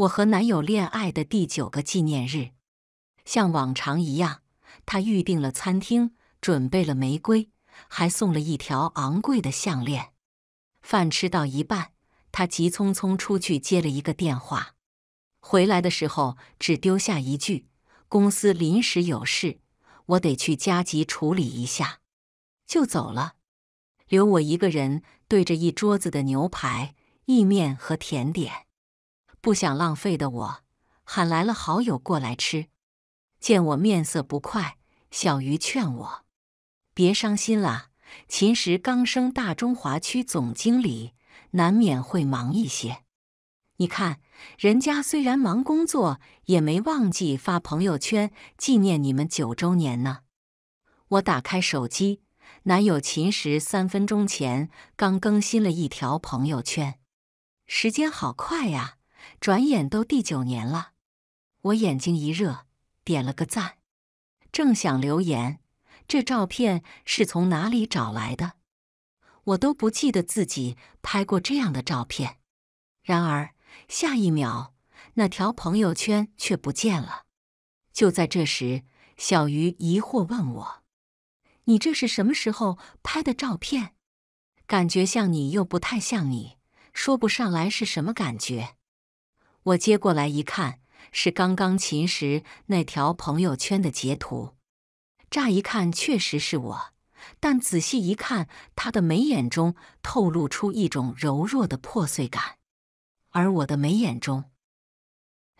我和男友恋爱的第九个纪念日，像往常一样，他预定了餐厅，准备了玫瑰，还送了一条昂贵的项链。饭吃到一半，他急匆匆出去接了一个电话，回来的时候只丢下一句：“公司临时有事，我得去加急处理一下”，就走了，留我一个人对着一桌子的牛排、意面和甜点。不想浪费的我，喊来了好友过来吃。见我面色不快，小鱼劝我：“别伤心了，秦时刚升大中华区总经理，难免会忙一些。你看，人家虽然忙工作，也没忘记发朋友圈纪念你们九周年呢。”我打开手机，男友秦时三分钟前刚更新了一条朋友圈，时间好快呀！转眼都第九年了，我眼睛一热，点了个赞，正想留言，这照片是从哪里找来的？我都不记得自己拍过这样的照片。然而下一秒，那条朋友圈却不见了。就在这时，小鱼疑惑问我：“你这是什么时候拍的照片？感觉像你，又不太像你，说不上来是什么感觉。”我接过来一看，是刚刚秦时那条朋友圈的截图。乍一看确实是我，但仔细一看，他的眉眼中透露出一种柔弱的破碎感，而我的眉眼中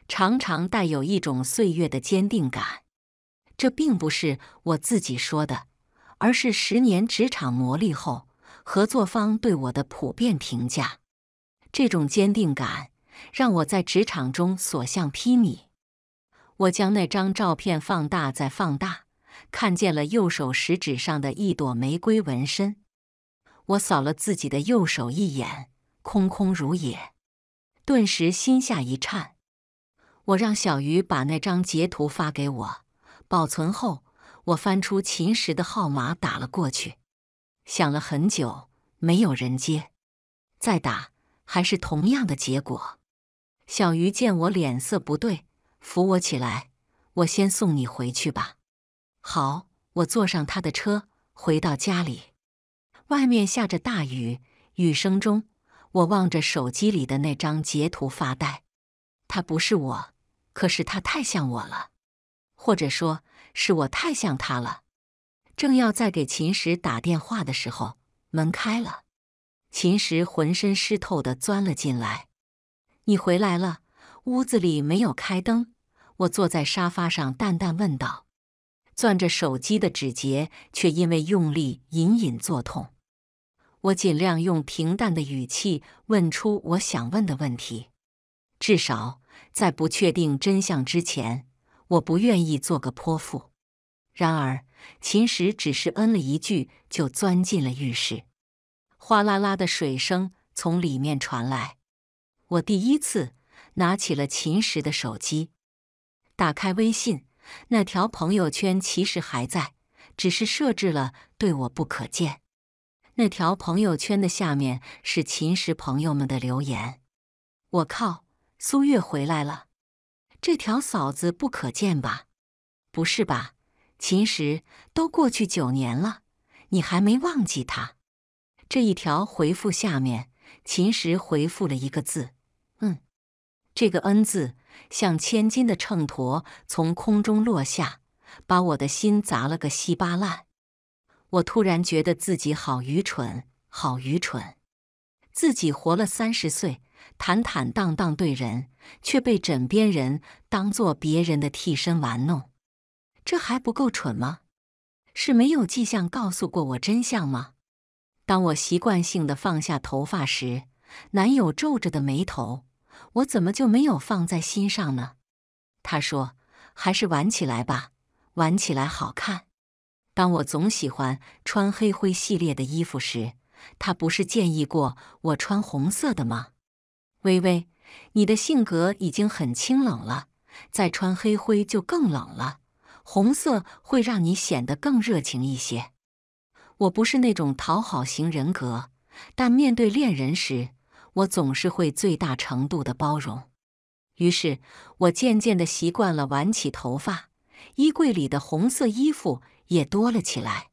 常常带有一种岁月的坚定感。这并不是我自己说的，而是十年职场磨砺后，合作方对我的普遍评价。这种坚定感。让我在职场中所向披靡。我将那张照片放大再放大，看见了右手食指上的一朵玫瑰纹身。我扫了自己的右手一眼，空空如也。顿时心下一颤。我让小鱼把那张截图发给我，保存后，我翻出秦时的号码打了过去。想了很久，没有人接。再打，还是同样的结果。小鱼见我脸色不对，扶我起来。我先送你回去吧。好，我坐上他的车，回到家里。外面下着大雨，雨声中，我望着手机里的那张截图发呆。他不是我，可是他太像我了，或者说是我太像他了。正要再给秦时打电话的时候，门开了，秦时浑身湿透的钻了进来。你回来了，屋子里没有开灯。我坐在沙发上，淡淡问道：“攥着手机的指节，却因为用力隐隐作痛。”我尽量用平淡的语气问出我想问的问题，至少在不确定真相之前，我不愿意做个泼妇。然而，秦时只是嗯了一句，就钻进了浴室，哗啦啦的水声从里面传来。我第一次拿起了秦时的手机，打开微信，那条朋友圈其实还在，只是设置了对我不可见。那条朋友圈的下面是秦时朋友们的留言。我靠，苏月回来了！这条嫂子不可见吧？不是吧？秦时，都过去九年了，你还没忘记他？这一条回复下面，秦时回复了一个字。这个“恩”字像千斤的秤砣从空中落下，把我的心砸了个稀巴烂。我突然觉得自己好愚蠢，好愚蠢！自己活了三十岁，坦坦荡荡对人，却被枕边人当做别人的替身玩弄，这还不够蠢吗？是没有迹象告诉过我真相吗？当我习惯性的放下头发时，男友皱着的眉头。我怎么就没有放在心上呢？他说：“还是玩起来吧，玩起来好看。”当我总喜欢穿黑灰系列的衣服时，他不是建议过我穿红色的吗？微微，你的性格已经很清冷了，再穿黑灰就更冷了。红色会让你显得更热情一些。我不是那种讨好型人格，但面对恋人时。我总是会最大程度的包容，于是我渐渐的习惯了挽起头发，衣柜里的红色衣服也多了起来。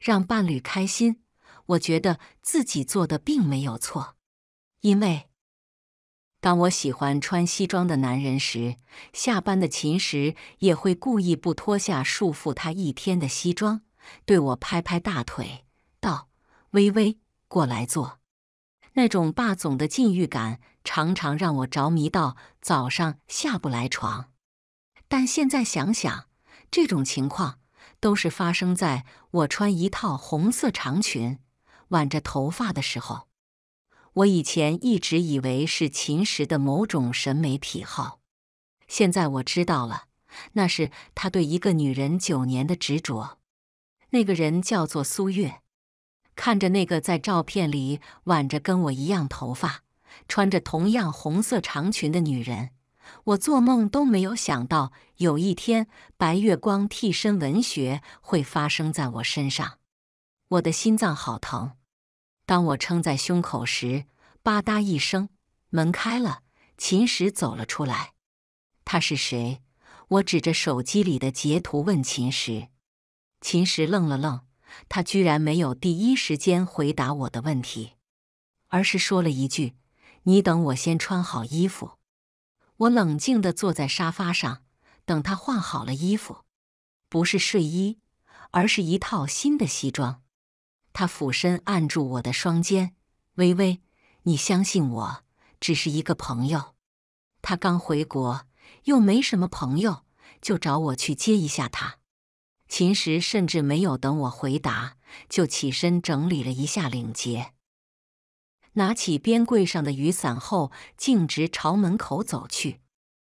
让伴侣开心，我觉得自己做的并没有错。因为当我喜欢穿西装的男人时，下班的秦时也会故意不脱下束缚他一天的西装，对我拍拍大腿，道：“微微，过来坐。”那种霸总的禁欲感，常常让我着迷到早上下不来床。但现在想想，这种情况都是发生在我穿一套红色长裙、挽着头发的时候。我以前一直以为是秦时的某种审美癖好，现在我知道了，那是他对一个女人九年的执着。那个人叫做苏月。看着那个在照片里挽着跟我一样头发、穿着同样红色长裙的女人，我做梦都没有想到有一天白月光替身文学会发生在我身上。我的心脏好疼。当我撑在胸口时，吧嗒一声，门开了，秦时走了出来。他是谁？我指着手机里的截图问秦时。秦时愣了愣。他居然没有第一时间回答我的问题，而是说了一句：“你等我先穿好衣服。”我冷静地坐在沙发上，等他换好了衣服，不是睡衣，而是一套新的西装。他俯身按住我的双肩，微微：“你相信我，只是一个朋友。他刚回国，又没什么朋友，就找我去接一下他。”秦时甚至没有等我回答，就起身整理了一下领结，拿起边柜上的雨伞后，径直朝门口走去。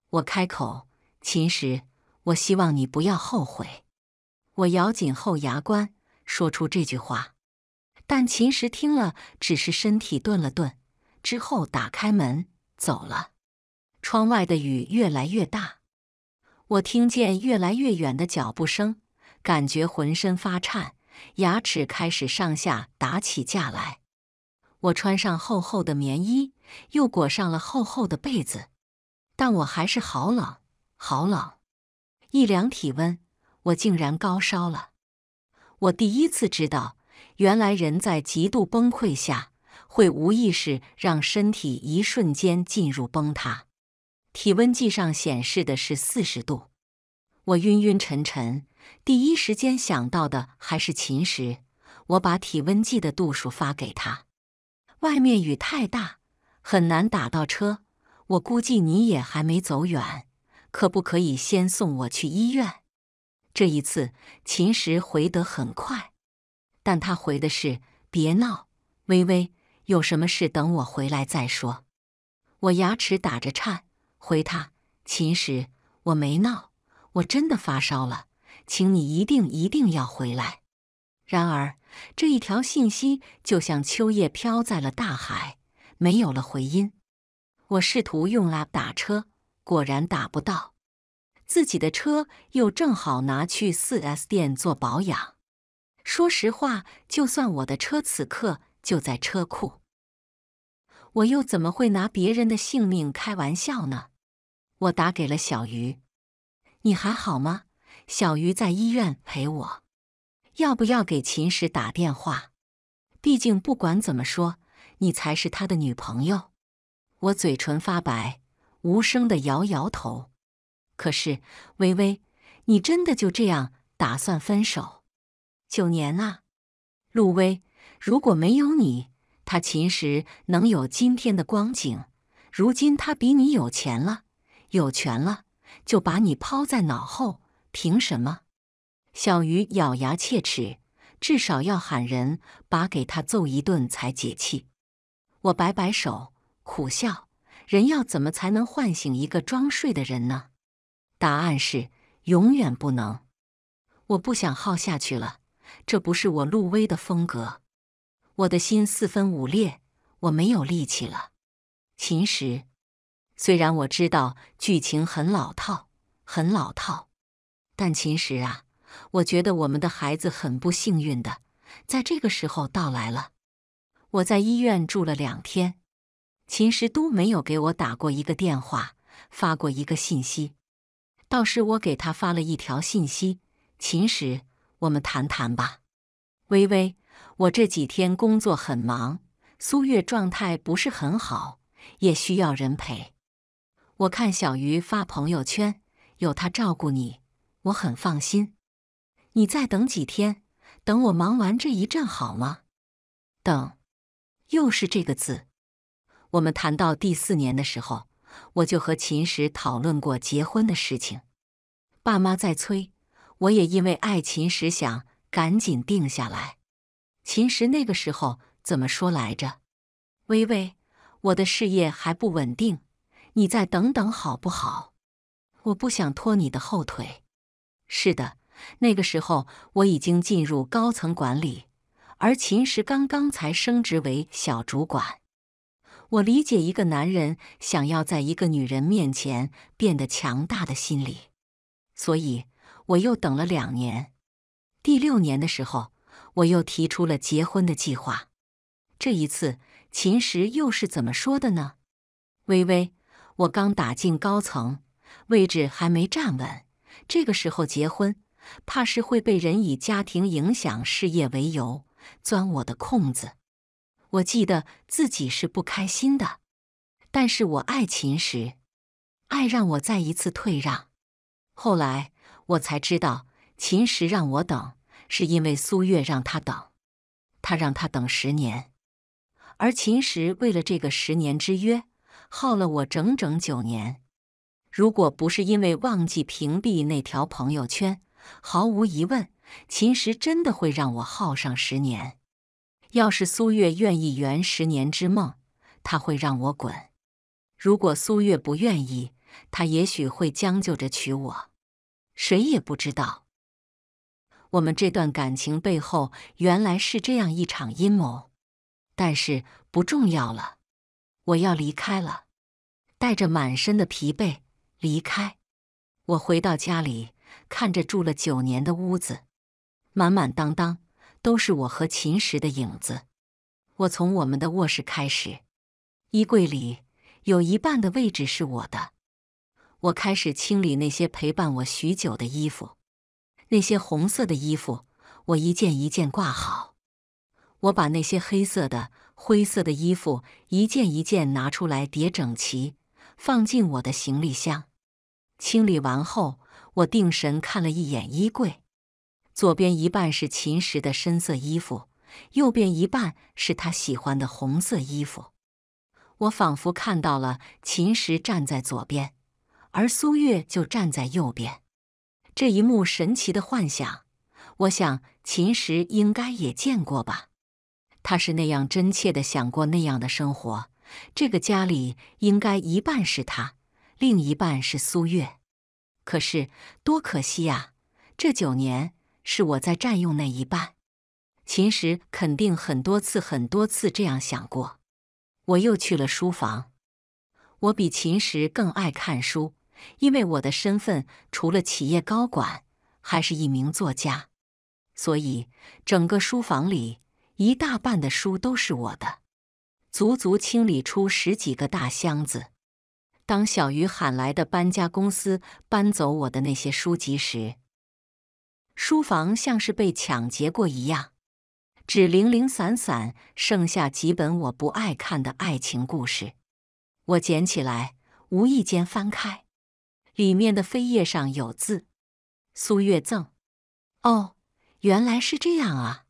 我开口：“秦时，我希望你不要后悔。”我咬紧后牙关，说出这句话。但秦时听了，只是身体顿了顿，之后打开门走了。窗外的雨越来越大，我听见越来越远的脚步声。感觉浑身发颤，牙齿开始上下打起架来。我穿上厚厚的棉衣，又裹上了厚厚的被子，但我还是好冷，好冷。一量体温，我竟然高烧了。我第一次知道，原来人在极度崩溃下会无意识让身体一瞬间进入崩塌。体温计上显示的是四十度。我晕晕沉沉。第一时间想到的还是秦时，我把体温计的度数发给他。外面雨太大，很难打到车。我估计你也还没走远，可不可以先送我去医院？这一次，秦时回得很快，但他回的是“别闹，微微，有什么事等我回来再说。”我牙齿打着颤回他：“秦时，我没闹，我真的发烧了。”请你一定一定要回来。然而，这一条信息就像秋叶飘在了大海，没有了回音。我试图用 a 打车，果然打不到。自己的车又正好拿去四 S 店做保养。说实话，就算我的车此刻就在车库，我又怎么会拿别人的性命开玩笑呢？我打给了小鱼，你还好吗？小鱼在医院陪我，要不要给秦时打电话？毕竟不管怎么说，你才是他的女朋友。我嘴唇发白，无声的摇摇头。可是，微微，你真的就这样打算分手？九年呐，陆威，如果没有你，他秦时能有今天的光景？如今他比你有钱了，有权了，就把你抛在脑后。凭什么？小鱼咬牙切齿，至少要喊人把给他揍一顿才解气。我摆摆手，苦笑：人要怎么才能唤醒一个装睡的人呢？答案是永远不能。我不想耗下去了，这不是我陆威的风格。我的心四分五裂，我没有力气了。其实，虽然我知道剧情很老套，很老套。但秦时啊，我觉得我们的孩子很不幸运的，在这个时候到来了。我在医院住了两天，秦时都没有给我打过一个电话，发过一个信息。倒是我给他发了一条信息：“秦时，我们谈谈吧。”微微，我这几天工作很忙，苏月状态不是很好，也需要人陪。我看小鱼发朋友圈，有他照顾你。我很放心，你再等几天，等我忙完这一阵好吗？等，又是这个字。我们谈到第四年的时候，我就和秦时讨论过结婚的事情。爸妈在催，我也因为爱秦时，想赶紧定下来。秦时那个时候怎么说来着？微微，我的事业还不稳定，你再等等好不好？我不想拖你的后腿。是的，那个时候我已经进入高层管理，而秦时刚刚才升职为小主管。我理解一个男人想要在一个女人面前变得强大的心理，所以我又等了两年。第六年的时候，我又提出了结婚的计划。这一次，秦时又是怎么说的呢？微微，我刚打进高层，位置还没站稳。这个时候结婚，怕是会被人以家庭影响事业为由钻我的空子。我记得自己是不开心的，但是我爱秦时，爱让我再一次退让。后来我才知道，秦时让我等，是因为苏月让他等，他让他等十年，而秦时为了这个十年之约，耗了我整整九年。如果不是因为忘记屏蔽那条朋友圈，毫无疑问，秦时真的会让我耗上十年。要是苏月愿意圆十年之梦，他会让我滚；如果苏月不愿意，他也许会将就着娶我。谁也不知道，我们这段感情背后原来是这样一场阴谋。但是不重要了，我要离开了，带着满身的疲惫。离开，我回到家里，看着住了九年的屋子，满满当当都是我和秦时的影子。我从我们的卧室开始，衣柜里有一半的位置是我的。我开始清理那些陪伴我许久的衣服，那些红色的衣服，我一件一件挂好。我把那些黑色的、灰色的衣服一件一件拿出来叠整齐，放进我的行李箱。清理完后，我定神看了一眼衣柜，左边一半是秦时的深色衣服，右边一半是他喜欢的红色衣服。我仿佛看到了秦时站在左边，而苏月就站在右边。这一幕神奇的幻想，我想秦时应该也见过吧？他是那样真切的想过那样的生活。这个家里应该一半是他。另一半是苏月，可是多可惜啊！这九年是我在占用那一半。秦时肯定很多次、很多次这样想过。我又去了书房，我比秦时更爱看书，因为我的身份除了企业高管，还是一名作家，所以整个书房里一大半的书都是我的，足足清理出十几个大箱子。当小鱼喊来的搬家公司搬走我的那些书籍时，书房像是被抢劫过一样，只零零散散剩下几本我不爱看的爱情故事。我捡起来，无意间翻开，里面的扉页上有字：“苏月赠。”哦，原来是这样啊！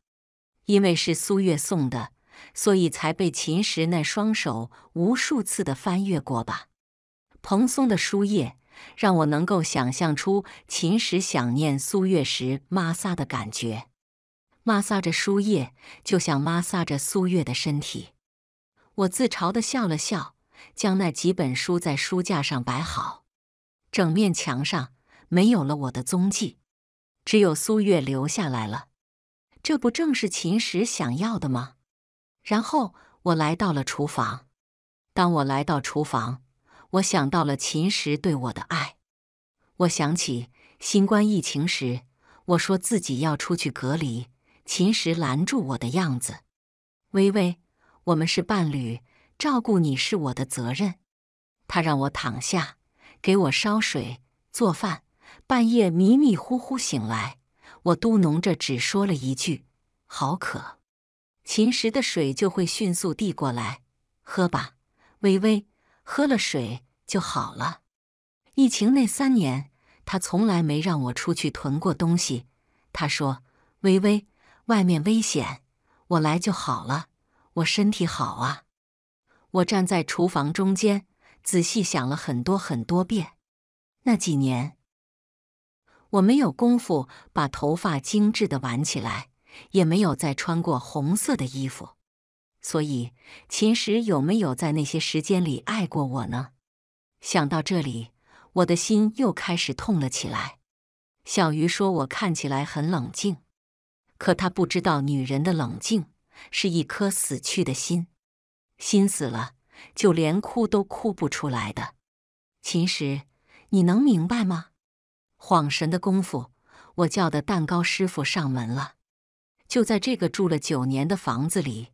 因为是苏月送的，所以才被秦时那双手无数次的翻阅过吧。蓬松的书页让我能够想象出秦时想念苏月时摩挲的感觉，摩挲着书页就像摩挲着苏月的身体。我自嘲的笑了笑，将那几本书在书架上摆好。整面墙上没有了我的踪迹，只有苏月留下来了。这不正是秦时想要的吗？然后我来到了厨房。当我来到厨房。我想到了秦时对我的爱，我想起新冠疫情时，我说自己要出去隔离，秦时拦住我的样子。微微，我们是伴侣，照顾你是我的责任。他让我躺下，给我烧水做饭。半夜迷迷糊糊醒来，我嘟哝着只说了一句：“好渴。”秦时的水就会迅速递过来，喝吧，微微。喝了水就好了。疫情那三年，他从来没让我出去囤过东西。他说：“微微，外面危险，我来就好了。我身体好啊。”我站在厨房中间，仔细想了很多很多遍。那几年，我没有功夫把头发精致的挽起来，也没有再穿过红色的衣服。所以，秦时有没有在那些时间里爱过我呢？想到这里，我的心又开始痛了起来。小鱼说我看起来很冷静，可他不知道，女人的冷静是一颗死去的心，心死了，就连哭都哭不出来的。秦时，你能明白吗？恍神的功夫，我叫的蛋糕师傅上门了，就在这个住了九年的房子里。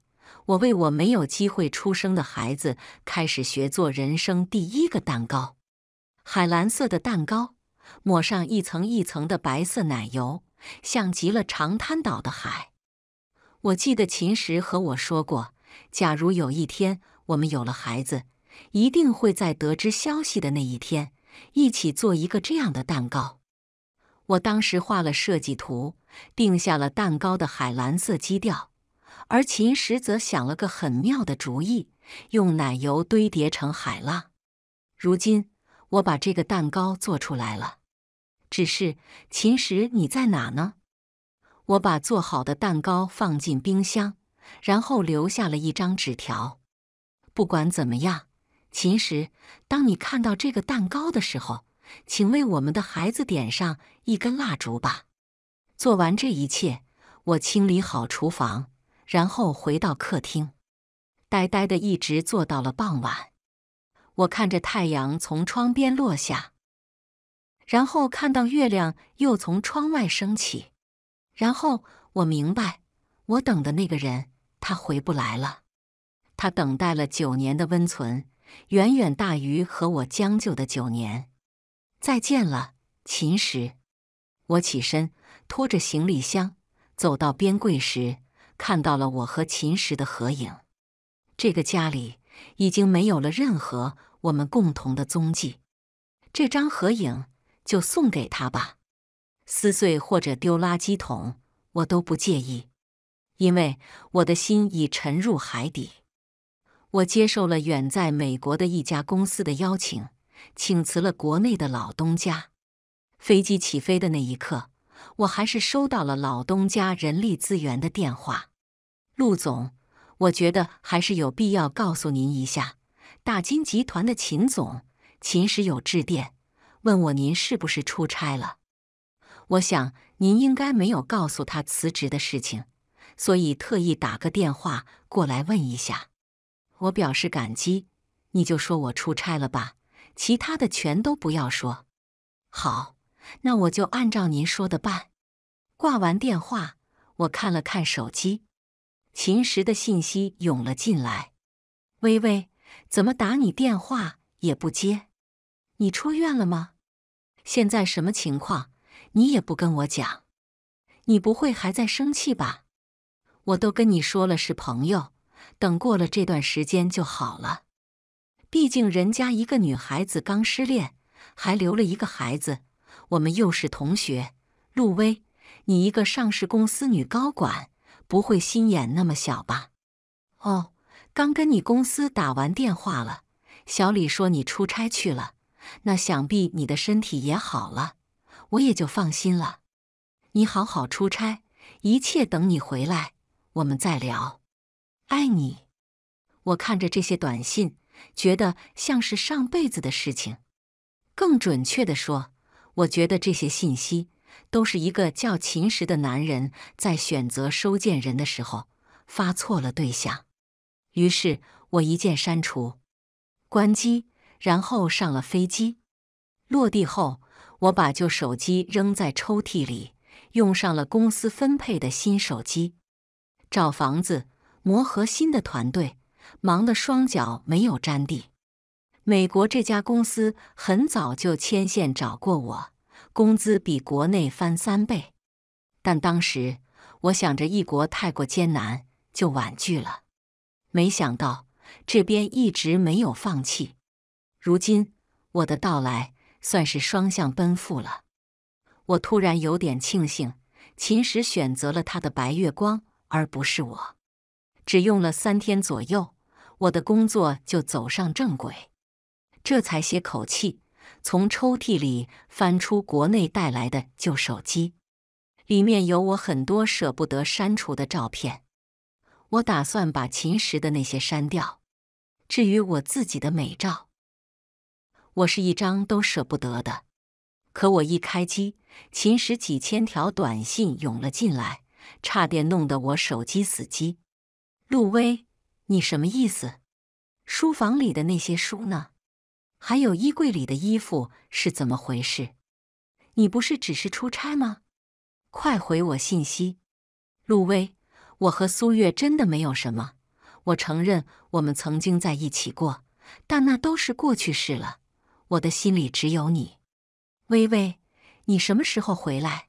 我为我没有机会出生的孩子开始学做人生第一个蛋糕，海蓝色的蛋糕，抹上一层一层的白色奶油，像极了长滩岛的海。我记得秦时和我说过，假如有一天我们有了孩子，一定会在得知消息的那一天一起做一个这样的蛋糕。我当时画了设计图，定下了蛋糕的海蓝色基调。而秦时则想了个很妙的主意，用奶油堆叠成海浪。如今我把这个蛋糕做出来了，只是秦时你在哪呢？我把做好的蛋糕放进冰箱，然后留下了一张纸条。不管怎么样，秦时，当你看到这个蛋糕的时候，请为我们的孩子点上一根蜡烛吧。做完这一切，我清理好厨房。然后回到客厅，呆呆的一直坐到了傍晚。我看着太阳从窗边落下，然后看到月亮又从窗外升起。然后我明白，我等的那个人他回不来了。他等待了九年的温存，远远大于和我将就的九年。再见了，秦时。我起身，拖着行李箱走到边柜时。看到了我和秦时的合影，这个家里已经没有了任何我们共同的踪迹。这张合影就送给他吧，撕碎或者丢垃圾桶，我都不介意，因为我的心已沉入海底。我接受了远在美国的一家公司的邀请，请辞了国内的老东家。飞机起飞的那一刻。我还是收到了老东家人力资源的电话，陆总，我觉得还是有必要告诉您一下，大金集团的秦总秦时友致电问我您是不是出差了，我想您应该没有告诉他辞职的事情，所以特意打个电话过来问一下。我表示感激，你就说我出差了吧，其他的全都不要说。好。那我就按照您说的办。挂完电话，我看了看手机，秦时的信息涌了进来。微微，怎么打你电话也不接？你出院了吗？现在什么情况？你也不跟我讲。你不会还在生气吧？我都跟你说了是朋友，等过了这段时间就好了。毕竟人家一个女孩子刚失恋，还留了一个孩子。我们又是同学，陆威，你一个上市公司女高管，不会心眼那么小吧？哦，刚跟你公司打完电话了，小李说你出差去了，那想必你的身体也好了，我也就放心了。你好好出差，一切等你回来我们再聊。爱你。我看着这些短信，觉得像是上辈子的事情，更准确的说。我觉得这些信息都是一个叫秦时的男人在选择收件人的时候发错了对象，于是我一键删除、关机，然后上了飞机。落地后，我把旧手机扔在抽屉里，用上了公司分配的新手机。找房子、磨合新的团队，忙得双脚没有沾地。美国这家公司很早就牵线找过我，工资比国内翻三倍，但当时我想着异国太过艰难，就婉拒了。没想到这边一直没有放弃，如今我的到来算是双向奔赴了。我突然有点庆幸，秦时选择了他的白月光，而不是我。只用了三天左右，我的工作就走上正轨。这才歇口气，从抽屉里翻出国内带来的旧手机，里面有我很多舍不得删除的照片。我打算把秦时的那些删掉，至于我自己的美照，我是一张都舍不得的。可我一开机，秦时几千条短信涌了进来，差点弄得我手机死机。陆威，你什么意思？书房里的那些书呢？还有衣柜里的衣服是怎么回事？你不是只是出差吗？快回我信息，陆威，我和苏月真的没有什么。我承认我们曾经在一起过，但那都是过去式了。我的心里只有你，微微。你什么时候回来？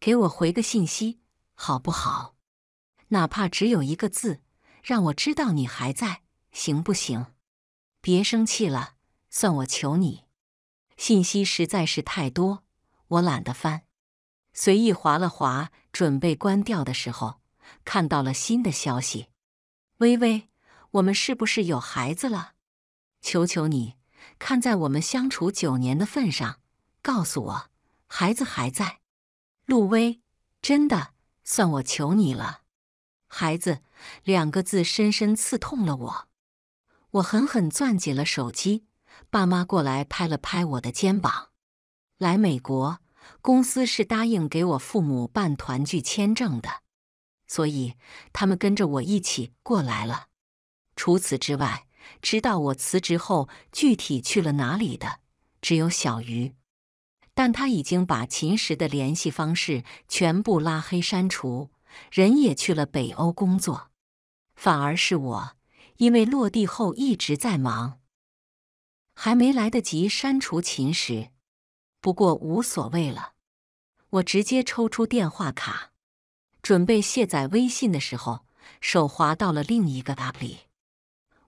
给我回个信息，好不好？哪怕只有一个字，让我知道你还在，行不行？别生气了。算我求你，信息实在是太多，我懒得翻，随意划了划，准备关掉的时候，看到了新的消息。微微，我们是不是有孩子了？求求你，看在我们相处九年的份上，告诉我，孩子还在。陆威，真的，算我求你了。孩子两个字深深刺痛了我，我狠狠攥紧了手机。爸妈过来拍了拍我的肩膀，来美国公司是答应给我父母办团聚签证的，所以他们跟着我一起过来了。除此之外，知道我辞职后具体去了哪里的，只有小鱼，但他已经把秦时的联系方式全部拉黑删除，人也去了北欧工作。反而是我，因为落地后一直在忙。还没来得及删除秦时，不过无所谓了。我直接抽出电话卡，准备卸载微信的时候，手滑到了另一个 app 里。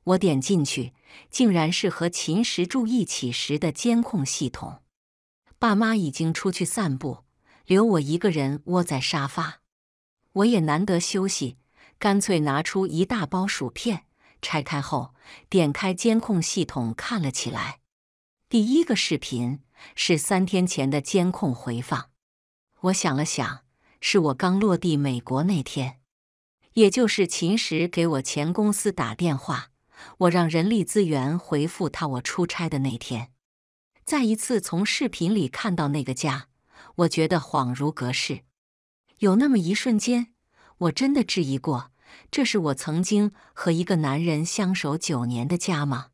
我点进去，竟然是和秦时住一起时的监控系统。爸妈已经出去散步，留我一个人窝在沙发。我也难得休息，干脆拿出一大包薯片。拆开后，点开监控系统看了起来。第一个视频是三天前的监控回放。我想了想，是我刚落地美国那天，也就是秦时给我前公司打电话，我让人力资源回复他我出差的那天。再一次从视频里看到那个家，我觉得恍如隔世。有那么一瞬间，我真的质疑过。这是我曾经和一个男人相守九年的家吗？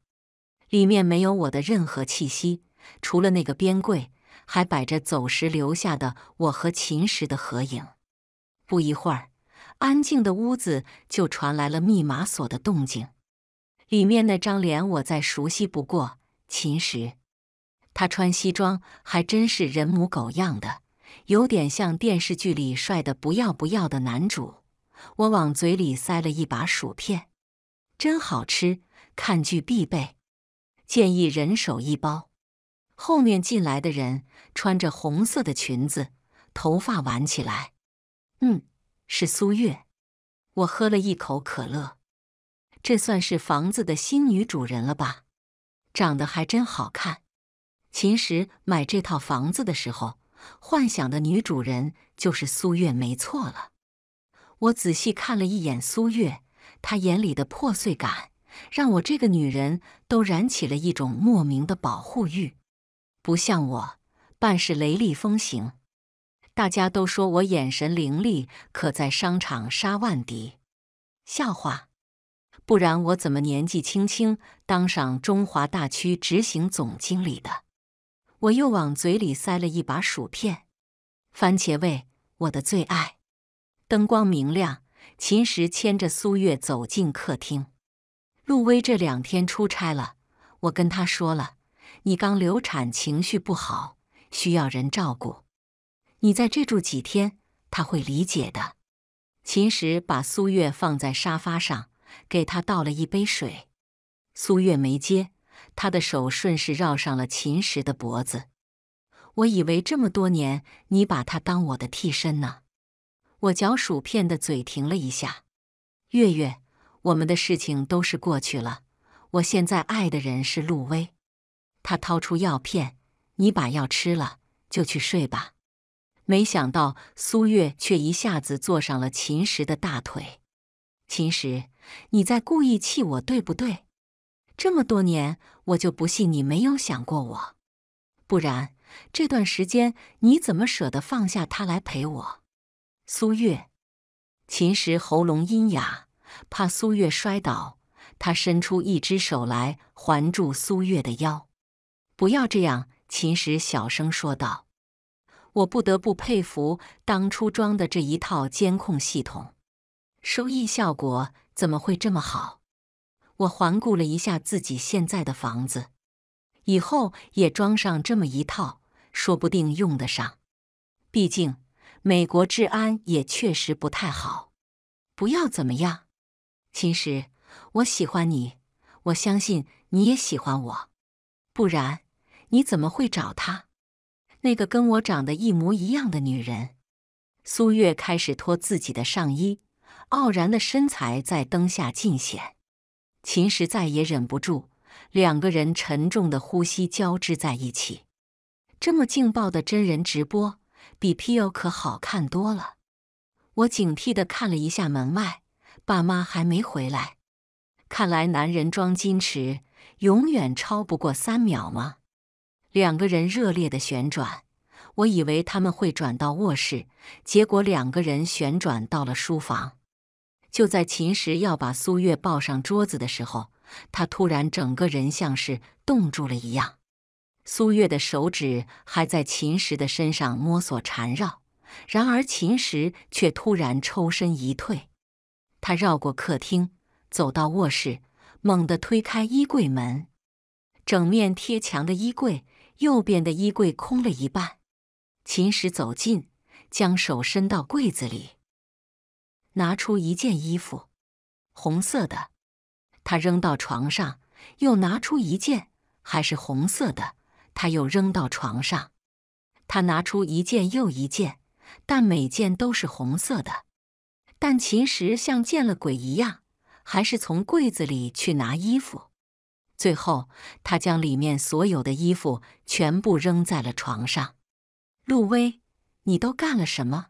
里面没有我的任何气息，除了那个边柜，还摆着走时留下的我和秦时的合影。不一会儿，安静的屋子就传来了密码锁的动静。里面那张脸，我再熟悉不过。秦时，他穿西装还真是人模狗样的，有点像电视剧里帅的不要不要的男主。我往嘴里塞了一把薯片，真好吃！看剧必备，建议人手一包。后面进来的人穿着红色的裙子，头发挽起来。嗯，是苏月。我喝了一口可乐，这算是房子的新女主人了吧？长得还真好看。其实买这套房子的时候，幻想的女主人就是苏月，没错了。我仔细看了一眼苏月，她眼里的破碎感让我这个女人都燃起了一种莫名的保护欲。不像我，办事雷厉风行，大家都说我眼神凌厉，可在商场杀万敌，笑话！不然我怎么年纪轻轻当上中华大区执行总经理的？我又往嘴里塞了一把薯片，番茄味，我的最爱。灯光明亮，秦时牵着苏月走进客厅。陆威这两天出差了，我跟他说了，你刚流产，情绪不好，需要人照顾。你在这住几天，他会理解的。秦时把苏月放在沙发上，给她倒了一杯水。苏月没接，他的手顺势绕上了秦时的脖子。我以为这么多年，你把他当我的替身呢。我嚼薯片的嘴停了一下，月月，我们的事情都是过去了。我现在爱的人是陆威。他掏出药片，你把药吃了就去睡吧。没想到苏月却一下子坐上了秦时的大腿。秦时，你在故意气我，对不对？这么多年，我就不信你没有想过我。不然这段时间你怎么舍得放下他来陪我？苏月，秦时喉咙阴哑，怕苏月摔倒，他伸出一只手来环住苏月的腰。不要这样，秦时小声说道。我不得不佩服当初装的这一套监控系统，收益效果怎么会这么好？我环顾了一下自己现在的房子，以后也装上这么一套，说不定用得上。毕竟。美国治安也确实不太好，不要怎么样。秦时，我喜欢你，我相信你也喜欢我，不然你怎么会找他？那个跟我长得一模一样的女人。苏月开始脱自己的上衣，傲然的身材在灯下尽显。秦时再也忍不住，两个人沉重的呼吸交织在一起。这么劲爆的真人直播。比皮尤可好看多了。我警惕的看了一下门外，爸妈还没回来。看来男人装矜持永远超不过三秒吗？两个人热烈的旋转，我以为他们会转到卧室，结果两个人旋转到了书房。就在秦时要把苏月抱上桌子的时候，他突然整个人像是冻住了一样。苏月的手指还在秦时的身上摸索缠绕，然而秦时却突然抽身一退。他绕过客厅，走到卧室，猛地推开衣柜门。整面贴墙的衣柜，右边的衣柜空了一半。秦时走近，将手伸到柜子里，拿出一件衣服，红色的。他扔到床上，又拿出一件，还是红色的。他又扔到床上，他拿出一件又一件，但每件都是红色的。但秦时像见了鬼一样，还是从柜子里去拿衣服。最后，他将里面所有的衣服全部扔在了床上。陆威，你都干了什么？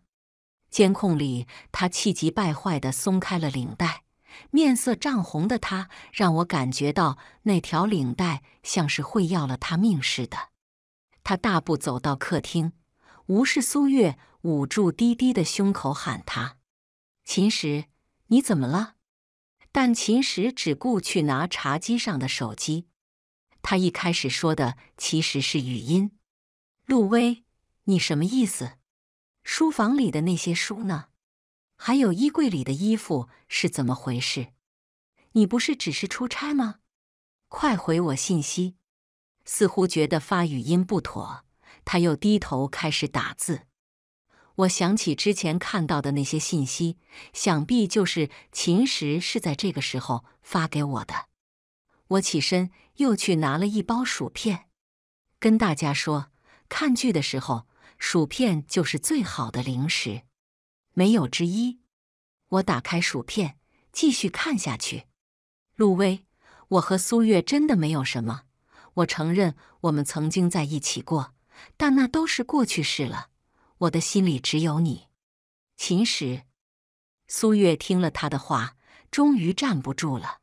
监控里，他气急败坏的松开了领带。面色涨红的他，让我感觉到那条领带像是会要了他命似的。他大步走到客厅，无视苏月，捂住低低的胸口喊他：“秦时，你怎么了？”但秦时只顾去拿茶几上的手机。他一开始说的其实是语音：“陆威，你什么意思？书房里的那些书呢？”还有衣柜里的衣服是怎么回事？你不是只是出差吗？快回我信息。似乎觉得发语音不妥，他又低头开始打字。我想起之前看到的那些信息，想必就是秦时是在这个时候发给我的。我起身又去拿了一包薯片，跟大家说：看剧的时候，薯片就是最好的零食。没有之一。我打开薯片，继续看下去。陆威，我和苏月真的没有什么。我承认我们曾经在一起过，但那都是过去式了。我的心里只有你，秦时。苏月听了他的话，终于站不住了。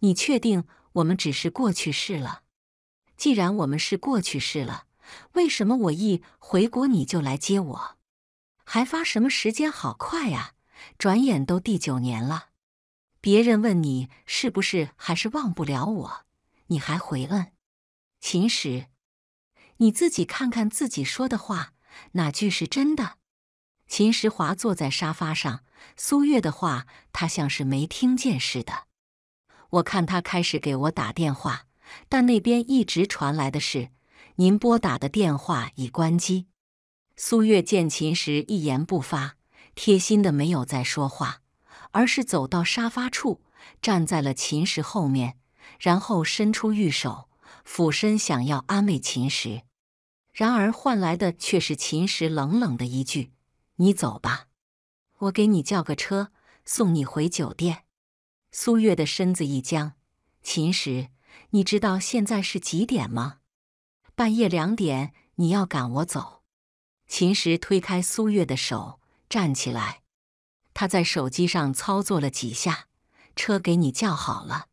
你确定我们只是过去式了？既然我们是过去式了，为什么我一回国你就来接我？还发什么时间？好快呀，转眼都第九年了。别人问你是不是还是忘不了我，你还回嗯。秦时。你自己看看自己说的话，哪句是真的？秦时华坐在沙发上，苏月的话他像是没听见似的。我看他开始给我打电话，但那边一直传来的是“您拨打的电话已关机”。苏月见秦时一言不发，贴心的没有再说话，而是走到沙发处，站在了秦时后面，然后伸出玉手，俯身想要安慰秦时，然而换来的却是秦时冷冷的一句：“你走吧，我给你叫个车送你回酒店。”苏月的身子一僵，秦时，你知道现在是几点吗？半夜两点，你要赶我走？秦时推开苏月的手，站起来。他在手机上操作了几下，车给你叫好了。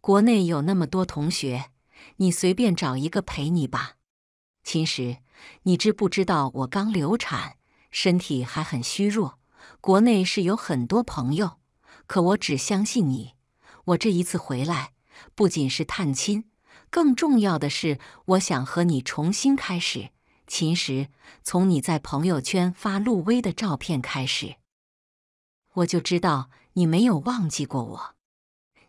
国内有那么多同学，你随便找一个陪你吧。秦时，你知不知道我刚流产，身体还很虚弱？国内是有很多朋友，可我只相信你。我这一次回来，不仅是探亲，更重要的是，我想和你重新开始。秦时，从你在朋友圈发陆威的照片开始，我就知道你没有忘记过我。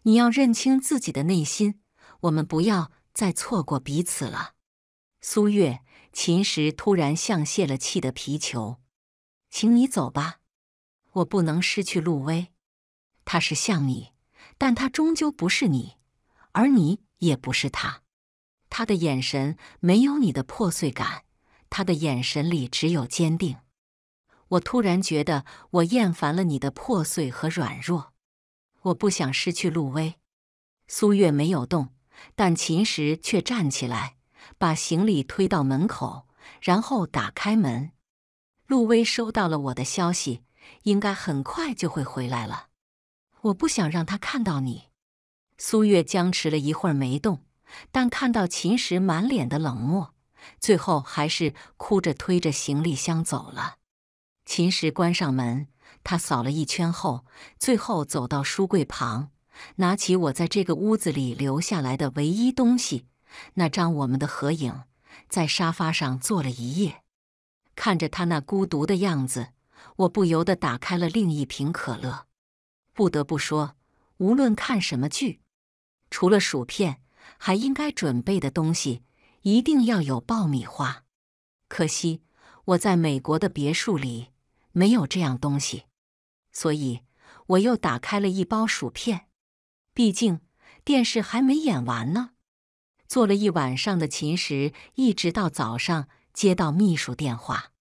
你要认清自己的内心，我们不要再错过彼此了。苏月，秦时突然像泄了气的皮球，请你走吧，我不能失去陆威。他是像你，但他终究不是你，而你也不是他。他的眼神没有你的破碎感。他的眼神里只有坚定。我突然觉得我厌烦了你的破碎和软弱。我不想失去陆威。苏月没有动，但秦时却站起来，把行李推到门口，然后打开门。陆威收到了我的消息，应该很快就会回来了。我不想让他看到你。苏月僵持了一会儿没动，但看到秦时满脸的冷漠。最后还是哭着推着行李箱走了。秦时关上门，他扫了一圈后，最后走到书柜旁，拿起我在这个屋子里留下来的唯一东西——那张我们的合影，在沙发上坐了一夜。看着他那孤独的样子，我不由得打开了另一瓶可乐。不得不说，无论看什么剧，除了薯片，还应该准备的东西。一定要有爆米花，可惜我在美国的别墅里没有这样东西，所以我又打开了一包薯片。毕竟电视还没演完呢。做了一晚上的琴时，一直到早上接到秘书电话，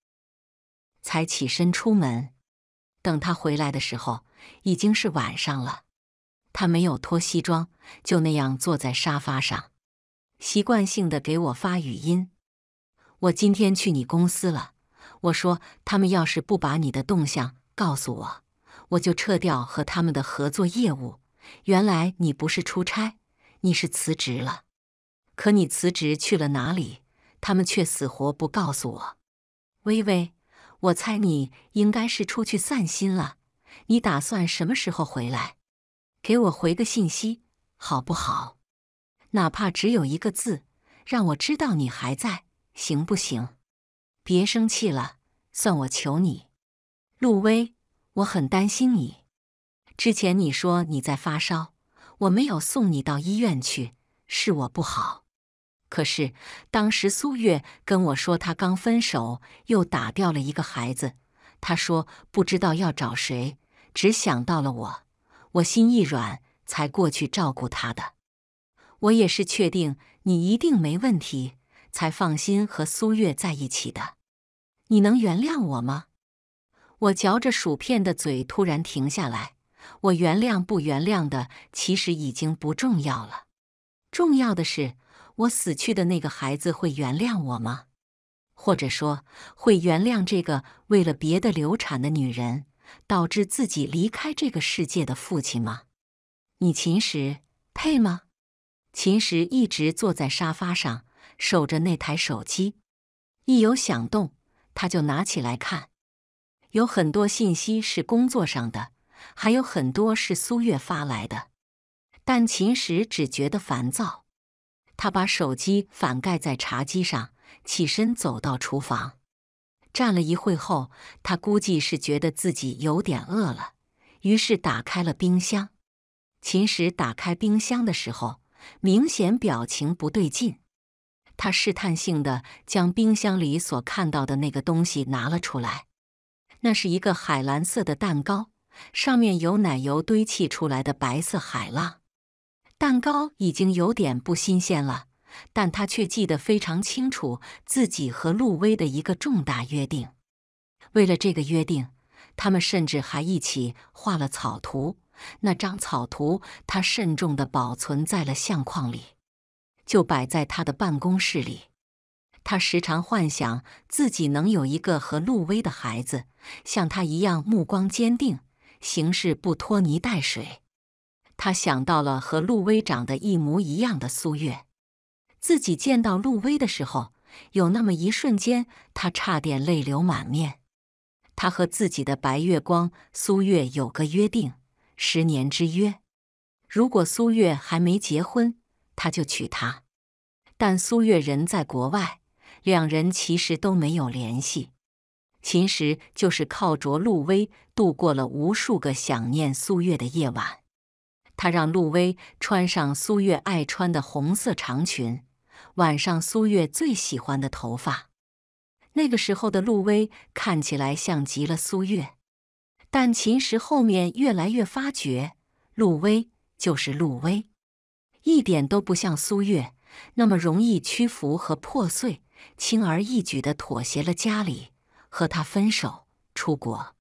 才起身出门。等他回来的时候，已经是晚上了。他没有脱西装，就那样坐在沙发上。习惯性的给我发语音。我今天去你公司了。我说，他们要是不把你的动向告诉我，我就撤掉和他们的合作业务。原来你不是出差，你是辞职了。可你辞职去了哪里？他们却死活不告诉我。微微，我猜你应该是出去散心了。你打算什么时候回来？给我回个信息，好不好？哪怕只有一个字，让我知道你还在，行不行？别生气了，算我求你。陆威，我很担心你。之前你说你在发烧，我没有送你到医院去，是我不好。可是当时苏月跟我说，她刚分手又打掉了一个孩子，她说不知道要找谁，只想到了我，我心一软才过去照顾她的。我也是确定你一定没问题，才放心和苏月在一起的。你能原谅我吗？我嚼着薯片的嘴突然停下来。我原谅不原谅的，其实已经不重要了。重要的是，我死去的那个孩子会原谅我吗？或者说，会原谅这个为了别的流产的女人，导致自己离开这个世界的父亲吗？你秦时配吗？秦时一直坐在沙发上守着那台手机，一有响动他就拿起来看。有很多信息是工作上的，还有很多是苏月发来的，但秦时只觉得烦躁。他把手机反盖在茶几上，起身走到厨房，站了一会后，他估计是觉得自己有点饿了，于是打开了冰箱。秦时打开冰箱的时候。明显表情不对劲，他试探性的将冰箱里所看到的那个东西拿了出来。那是一个海蓝色的蛋糕，上面有奶油堆砌出来的白色海浪。蛋糕已经有点不新鲜了，但他却记得非常清楚自己和陆威的一个重大约定。为了这个约定，他们甚至还一起画了草图。那张草图，他慎重地保存在了相框里，就摆在他的办公室里。他时常幻想自己能有一个和陆威的孩子，像他一样目光坚定，行事不拖泥带水。他想到了和陆威长得一模一样的苏月。自己见到陆威的时候，有那么一瞬间，他差点泪流满面。他和自己的白月光苏月有个约定。十年之约，如果苏月还没结婚，他就娶她。但苏月人在国外，两人其实都没有联系。秦时就是靠着陆威度过了无数个想念苏月的夜晚。他让陆威穿上苏月爱穿的红色长裙，挽上苏月最喜欢的头发。那个时候的陆威看起来像极了苏月。但秦时后面越来越发觉，陆威就是陆威，一点都不像苏月那么容易屈服和破碎，轻而易举地妥协了家里，和他分手，出国。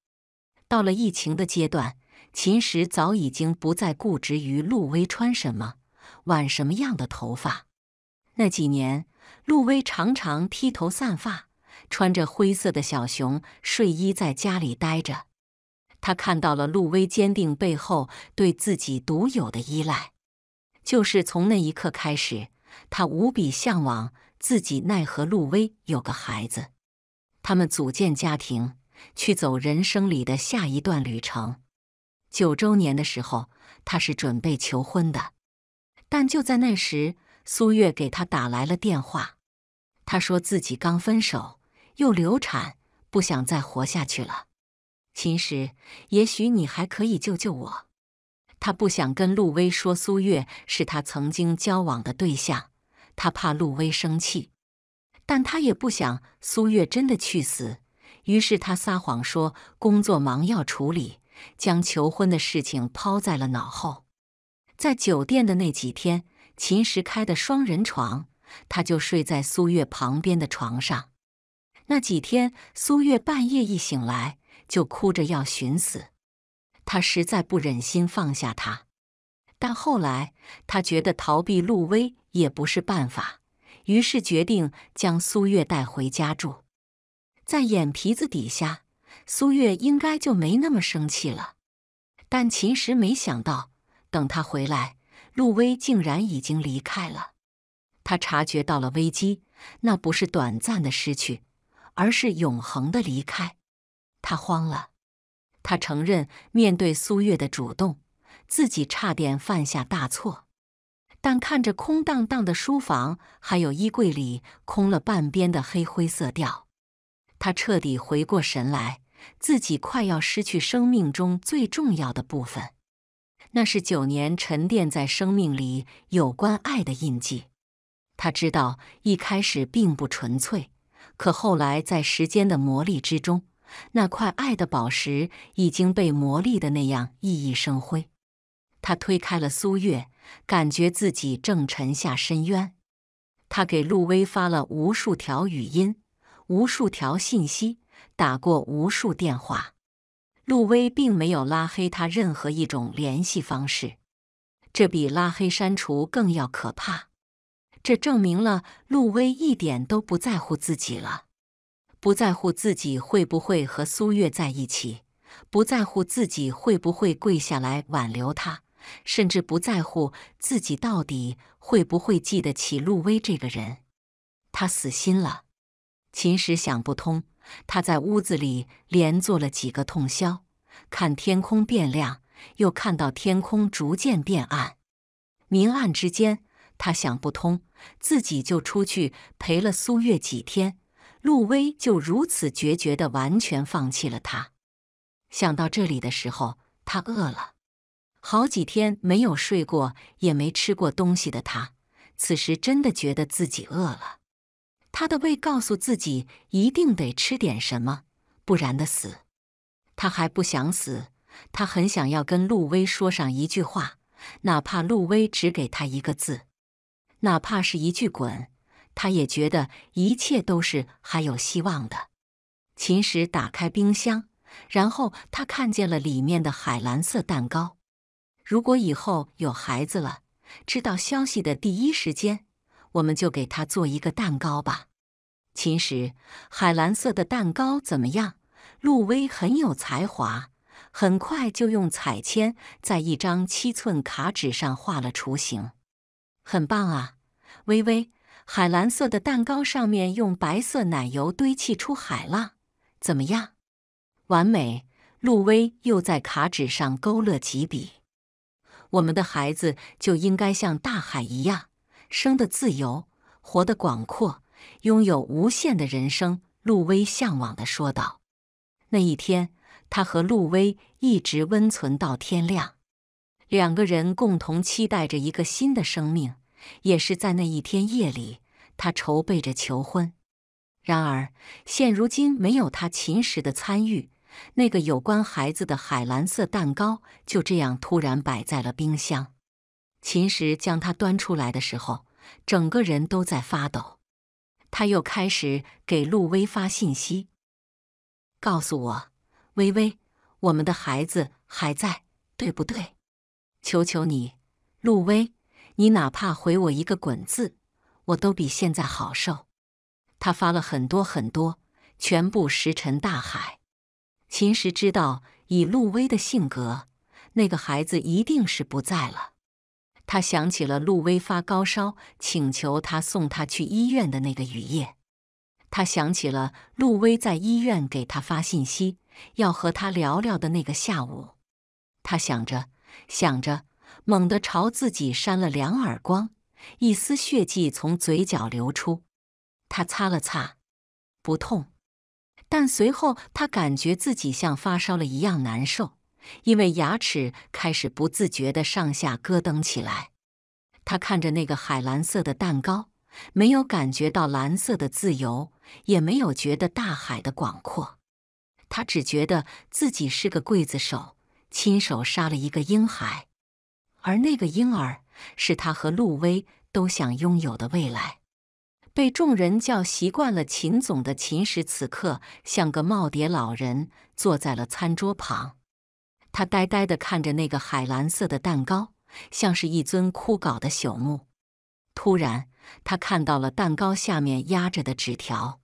到了疫情的阶段，秦时早已经不再固执于陆威穿什么，挽什么样的头发。那几年，陆威常常披头散发，穿着灰色的小熊睡衣在家里待着。他看到了陆威坚定背后对自己独有的依赖，就是从那一刻开始，他无比向往自己奈何陆威有个孩子，他们组建家庭，去走人生里的下一段旅程。九周年的时候，他是准备求婚的，但就在那时，苏月给他打来了电话，他说自己刚分手，又流产，不想再活下去了。秦时，也许你还可以救救我。他不想跟陆威说苏月是他曾经交往的对象，他怕陆威生气。但他也不想苏月真的去死，于是他撒谎说工作忙要处理，将求婚的事情抛在了脑后。在酒店的那几天，秦时开的双人床，他就睡在苏月旁边的床上。那几天，苏月半夜一醒来。就哭着要寻死，他实在不忍心放下他，但后来他觉得逃避陆威也不是办法，于是决定将苏月带回家住。在眼皮子底下，苏月应该就没那么生气了。但其实没想到，等他回来，陆威竟然已经离开了。他察觉到了危机，那不是短暂的失去，而是永恒的离开。他慌了，他承认面对苏月的主动，自己差点犯下大错。但看着空荡荡的书房，还有衣柜里空了半边的黑灰色调，他彻底回过神来，自己快要失去生命中最重要的部分。那是九年沉淀在生命里有关爱的印记。他知道一开始并不纯粹，可后来在时间的磨砺之中。那块爱的宝石已经被磨砺的那样熠熠生辉。他推开了苏月，感觉自己正沉下深渊。他给陆威发了无数条语音，无数条信息，打过无数电话。陆威并没有拉黑他任何一种联系方式，这比拉黑删除更要可怕。这证明了陆威一点都不在乎自己了。不在乎自己会不会和苏月在一起，不在乎自己会不会跪下来挽留他，甚至不在乎自己到底会不会记得起陆威这个人。他死心了。秦时想不通，他在屋子里连坐了几个通宵，看天空变亮，又看到天空逐渐变暗。明暗之间，他想不通，自己就出去陪了苏月几天。陆威就如此决绝的完全放弃了他。想到这里的时候，他饿了，好几天没有睡过，也没吃过东西的他，此时真的觉得自己饿了。他的胃告诉自己，一定得吃点什么，不然的死。他还不想死，他很想要跟陆威说上一句话，哪怕陆威只给他一个字，哪怕是一句“滚”。他也觉得一切都是还有希望的。秦时打开冰箱，然后他看见了里面的海蓝色蛋糕。如果以后有孩子了，知道消息的第一时间，我们就给他做一个蛋糕吧。秦时，海蓝色的蛋糕怎么样？陆威很有才华，很快就用彩铅在一张七寸卡纸上画了雏形，很棒啊，微微。海蓝色的蛋糕上面用白色奶油堆砌出海浪，怎么样？完美。路威又在卡纸上勾勒几笔。我们的孩子就应该像大海一样，生的自由，活的广阔，拥有无限的人生。路威向往地说道。那一天，他和路威一直温存到天亮，两个人共同期待着一个新的生命。也是在那一天夜里，他筹备着求婚。然而，现如今没有他秦时的参与，那个有关孩子的海蓝色蛋糕就这样突然摆在了冰箱。秦时将它端出来的时候，整个人都在发抖。他又开始给陆威发信息，告诉我：“微微，我们的孩子还在，对不对？求求你，陆威。”你哪怕回我一个“滚”字，我都比现在好受。他发了很多很多，全部石沉大海。秦时知道，以陆威的性格，那个孩子一定是不在了。他想起了陆威发高烧，请求他送他去医院的那个雨夜。他想起了陆威在医院给他发信息，要和他聊聊的那个下午。他想着想着。猛地朝自己扇了两耳光，一丝血迹从嘴角流出。他擦了擦，不痛，但随后他感觉自己像发烧了一样难受，因为牙齿开始不自觉的上下咯噔起来。他看着那个海蓝色的蛋糕，没有感觉到蓝色的自由，也没有觉得大海的广阔。他只觉得自己是个刽子手，亲手杀了一个婴孩。而那个婴儿是他和陆威都想拥有的未来。被众人叫习惯了“秦总”的秦时，此刻像个耄耋老人，坐在了餐桌旁。他呆呆地看着那个海蓝色的蛋糕，像是一尊枯槁的朽木。突然，他看到了蛋糕下面压着的纸条。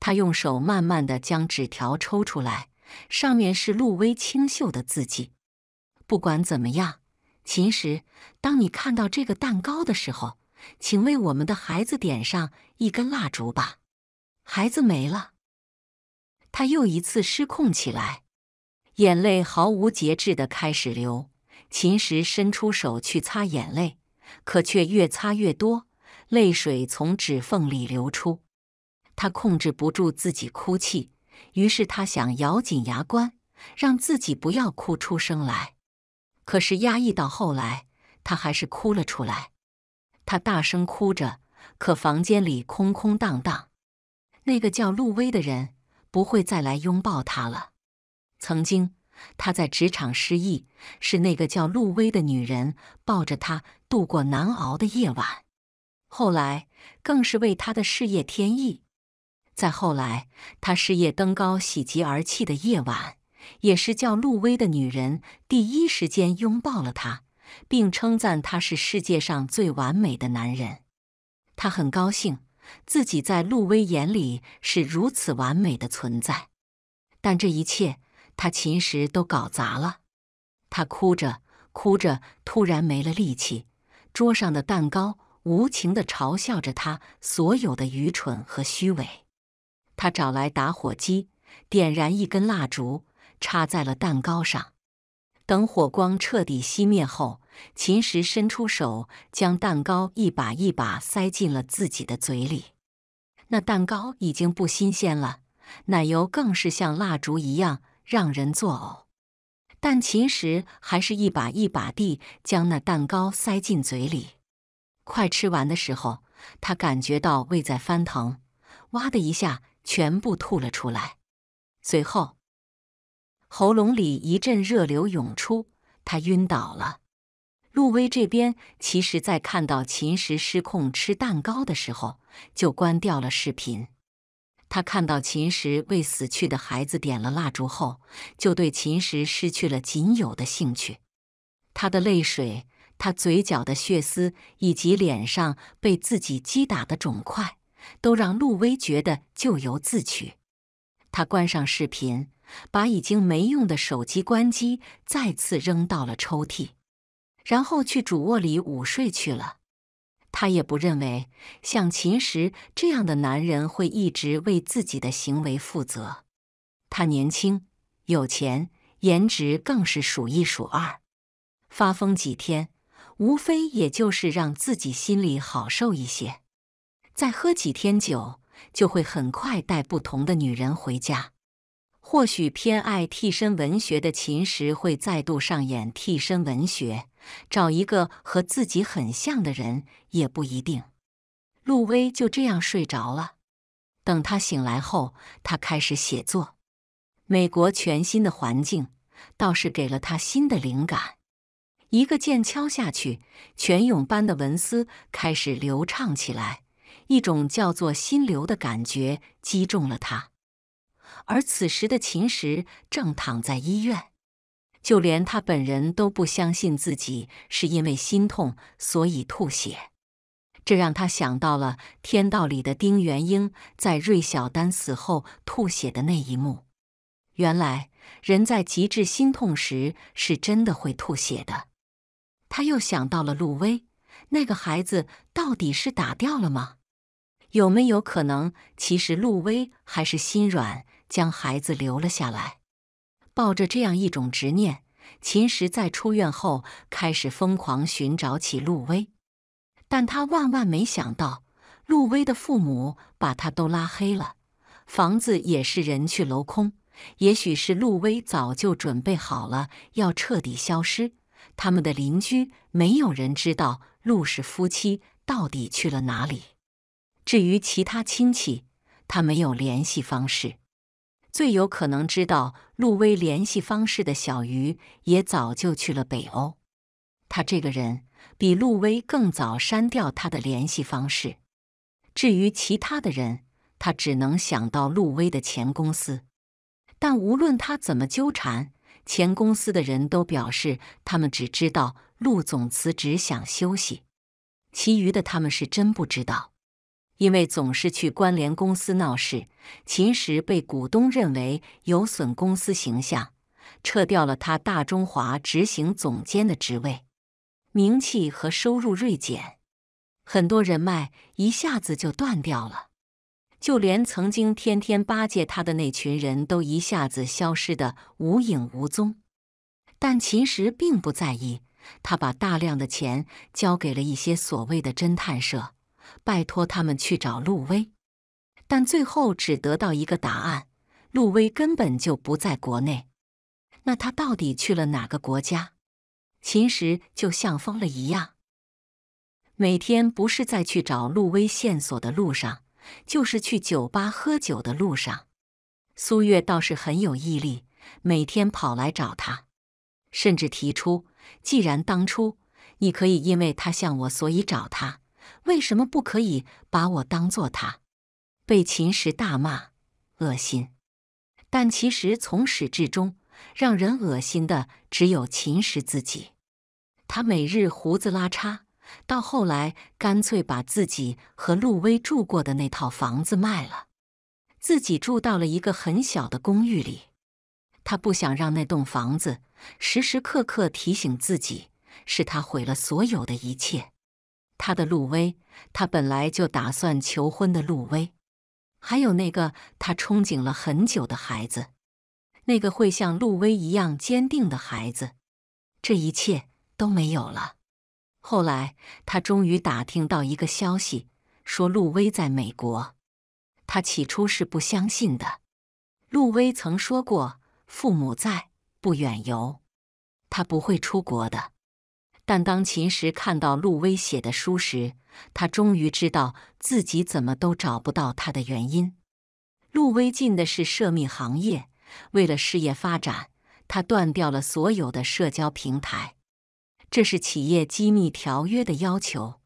他用手慢慢地将纸条抽出来，上面是陆威清秀的字迹。不管怎么样。秦时，当你看到这个蛋糕的时候，请为我们的孩子点上一根蜡烛吧。孩子没了，他又一次失控起来，眼泪毫无节制的开始流。秦时伸出手去擦眼泪，可却越擦越多，泪水从指缝里流出，他控制不住自己哭泣。于是他想咬紧牙关，让自己不要哭出声来。可是压抑到后来，他还是哭了出来。他大声哭着，可房间里空空荡荡。那个叫陆威的人不会再来拥抱他了。曾经，他在职场失意，是那个叫陆威的女人抱着他度过难熬的夜晚；后来，更是为他的事业添翼；再后来，他事业登高，喜极而泣的夜晚。也是叫陆威的女人第一时间拥抱了他，并称赞他是世界上最完美的男人。他很高兴自己在陆威眼里是如此完美的存在，但这一切他其实都搞砸了。他哭着哭着，突然没了力气。桌上的蛋糕无情的嘲笑着他所有的愚蠢和虚伪。他找来打火机，点燃一根蜡烛。插在了蛋糕上。等火光彻底熄灭后，秦时伸出手，将蛋糕一把一把塞进了自己的嘴里。那蛋糕已经不新鲜了，奶油更是像蜡烛一样让人作呕。但秦时还是一把一把地将那蛋糕塞进嘴里。快吃完的时候，他感觉到胃在翻腾，哇的一下全部吐了出来。随后。喉咙里一阵热流涌出，他晕倒了。陆威这边，其实在看到秦时失控吃蛋糕的时候，就关掉了视频。他看到秦时为死去的孩子点了蜡烛后，就对秦时失去了仅有的兴趣。他的泪水、他嘴角的血丝以及脸上被自己击打的肿块，都让陆威觉得咎由自取。他关上视频。把已经没用的手机关机，再次扔到了抽屉，然后去主卧里午睡去了。他也不认为像秦时这样的男人会一直为自己的行为负责。他年轻、有钱、颜值更是数一数二。发疯几天，无非也就是让自己心里好受一些。再喝几天酒，就会很快带不同的女人回家。或许偏爱替身文学的秦时会再度上演替身文学，找一个和自己很像的人也不一定。陆威就这样睡着了。等他醒来后，他开始写作。美国全新的环境倒是给了他新的灵感。一个键敲下去，泉涌般的文思开始流畅起来。一种叫做心流的感觉击中了他。而此时的秦时正躺在医院，就连他本人都不相信自己是因为心痛所以吐血，这让他想到了《天道》里的丁元英在芮小丹死后吐血的那一幕。原来人在极致心痛时是真的会吐血的。他又想到了陆威，那个孩子到底是打掉了吗？有没有可能，其实陆威还是心软？将孩子留了下来，抱着这样一种执念，秦时在出院后开始疯狂寻找起陆威。但他万万没想到，陆威的父母把他都拉黑了，房子也是人去楼空。也许是陆威早就准备好了要彻底消失，他们的邻居没有人知道陆氏夫妻到底去了哪里。至于其他亲戚，他没有联系方式。最有可能知道陆威联系方式的小鱼，也早就去了北欧。他这个人比陆威更早删掉他的联系方式。至于其他的人，他只能想到陆威的前公司。但无论他怎么纠缠，前公司的人都表示，他们只知道陆总辞职想休息，其余的他们是真不知道。因为总是去关联公司闹事，秦时被股东认为有损公司形象，撤掉了他大中华执行总监的职位，名气和收入锐减，很多人脉一下子就断掉了，就连曾经天天巴结他的那群人都一下子消失的无影无踪。但秦时并不在意，他把大量的钱交给了一些所谓的侦探社。拜托他们去找陆威，但最后只得到一个答案：陆威根本就不在国内。那他到底去了哪个国家？秦时就像疯了一样，每天不是在去找陆威线索的路上，就是去酒吧喝酒的路上。苏月倒是很有毅力，每天跑来找他，甚至提出：既然当初你可以因为他像我，所以找他。为什么不可以把我当做他？被秦时大骂，恶心。但其实从始至终，让人恶心的只有秦时自己。他每日胡子拉碴，到后来干脆把自己和陆威住过的那套房子卖了，自己住到了一个很小的公寓里。他不想让那栋房子时时刻刻提醒自己，是他毁了所有的一切。他的陆威，他本来就打算求婚的陆威，还有那个他憧憬了很久的孩子，那个会像陆威一样坚定的孩子，这一切都没有了。后来他终于打听到一个消息，说陆威在美国。他起初是不相信的。陆威曾说过：“父母在，不远游，他不会出国的。”但当秦时看到陆威写的书时，他终于知道自己怎么都找不到他的原因。陆威进的是涉密行业，为了事业发展，他断掉了所有的社交平台，这是企业机密条约的要求。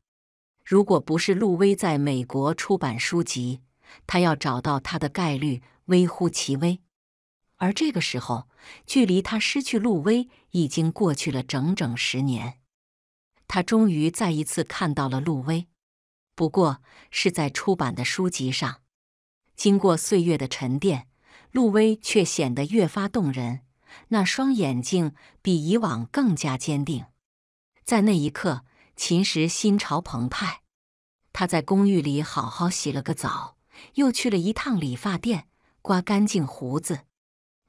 如果不是陆威在美国出版书籍，他要找到他的概率微乎其微。而这个时候，距离他失去陆威已经过去了整整十年。他终于再一次看到了陆威，不过是在出版的书籍上。经过岁月的沉淀，陆威却显得越发动人。那双眼睛比以往更加坚定。在那一刻，秦时心潮澎湃。他在公寓里好好洗了个澡，又去了一趟理发店，刮干净胡子。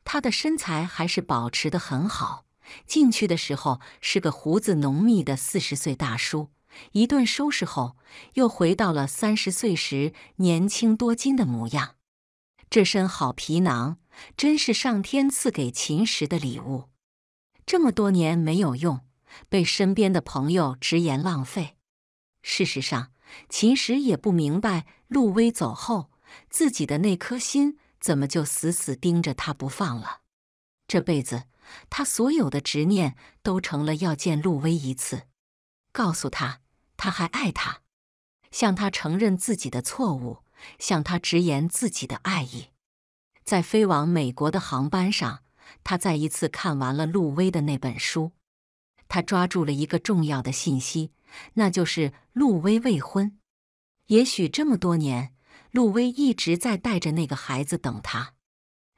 他的身材还是保持得很好。进去的时候是个胡子浓密的四十岁大叔，一顿收拾后又回到了三十岁时年轻多金的模样。这身好皮囊真是上天赐给秦时的礼物，这么多年没有用，被身边的朋友直言浪费。事实上，秦时也不明白陆威走后，自己的那颗心怎么就死死盯着他不放了，这辈子。他所有的执念都成了要见陆威一次，告诉他他还爱他，向他承认自己的错误，向他直言自己的爱意。在飞往美国的航班上，他再一次看完了陆威的那本书，他抓住了一个重要的信息，那就是陆威未婚。也许这么多年，陆威一直在带着那个孩子等他。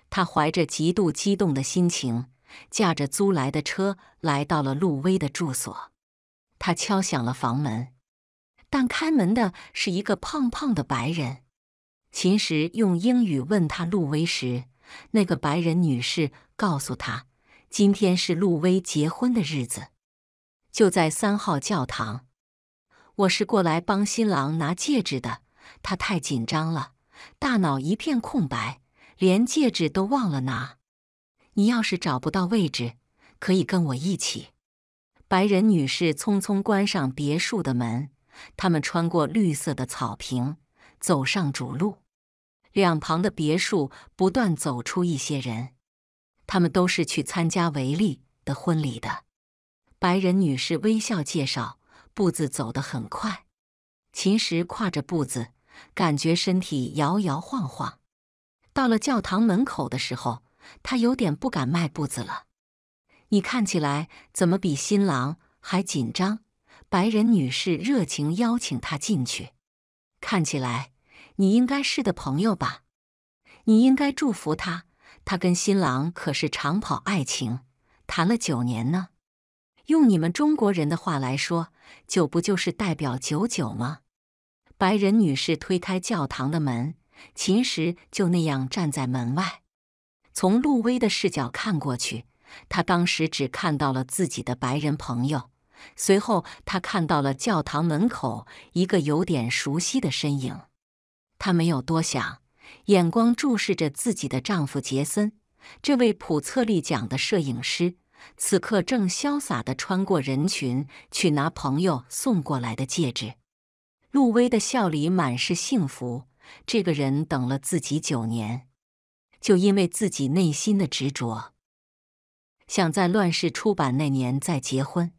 他怀着极度激动的心情。驾着租来的车来到了陆威的住所，他敲响了房门，但开门的是一个胖胖的白人。秦时用英语问他陆威时，那个白人女士告诉他，今天是陆威结婚的日子，就在三号教堂。我是过来帮新郎拿戒指的，他太紧张了，大脑一片空白，连戒指都忘了拿。你要是找不到位置，可以跟我一起。白人女士匆匆关上别墅的门，他们穿过绿色的草坪，走上主路。两旁的别墅不断走出一些人，他们都是去参加维利的婚礼的。白人女士微笑介绍，步子走得很快。秦时跨着步子，感觉身体摇摇晃晃。到了教堂门口的时候。他有点不敢迈步子了。你看起来怎么比新郎还紧张？白人女士热情邀请他进去。看起来你应该是的朋友吧？你应该祝福他。他跟新郎可是长跑爱情，谈了九年呢。用你们中国人的话来说，九不就是代表九九吗？白人女士推开教堂的门，秦时就那样站在门外。从路威的视角看过去，他当时只看到了自己的白人朋友。随后，他看到了教堂门口一个有点熟悉的身影。他没有多想，眼光注视着自己的丈夫杰森——这位普策利奖的摄影师，此刻正潇洒地穿过人群去拿朋友送过来的戒指。路威的笑里满是幸福。这个人等了自己九年。就因为自己内心的执着，想在《乱世》出版那年再结婚，